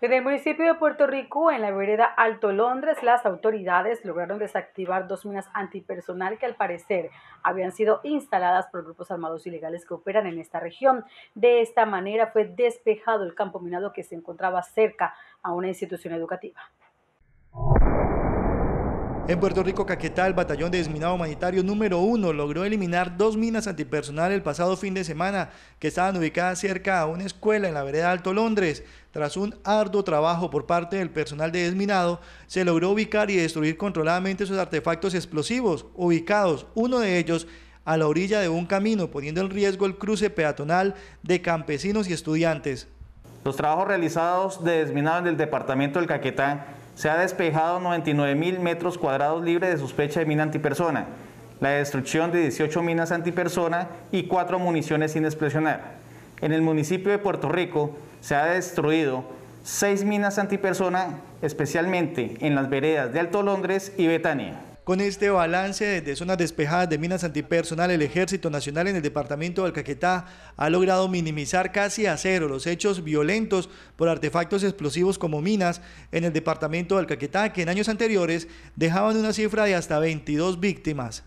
En el municipio de Puerto Rico, en la vereda Alto Londres, las autoridades lograron desactivar dos minas antipersonal que al parecer habían sido instaladas por grupos armados ilegales que operan en esta región. De esta manera fue despejado el campo minado que se encontraba cerca a una institución educativa. En Puerto Rico, Caquetá, el batallón de desminado humanitario número 1 logró eliminar dos minas antipersonal el pasado fin de semana que estaban ubicadas cerca a una escuela en la vereda Alto Londres. Tras un arduo trabajo por parte del personal de desminado, se logró ubicar y destruir controladamente sus artefactos explosivos, ubicados uno de ellos a la orilla de un camino, poniendo en riesgo el cruce peatonal de campesinos y estudiantes. Los trabajos realizados de desminado del departamento del Caquetá se ha despejado 99 mil metros cuadrados libres de sospecha de mina antipersona, la destrucción de 18 minas antipersona y cuatro municiones sin explosionar. En el municipio de Puerto Rico se ha destruido 6 minas antipersona, especialmente en las veredas de Alto Londres y Betania. Con este balance desde zonas despejadas de minas antipersonal, el Ejército Nacional en el departamento de Caquetá ha logrado minimizar casi a cero los hechos violentos por artefactos explosivos como minas en el departamento de Caquetá, que en años anteriores dejaban una cifra de hasta 22 víctimas.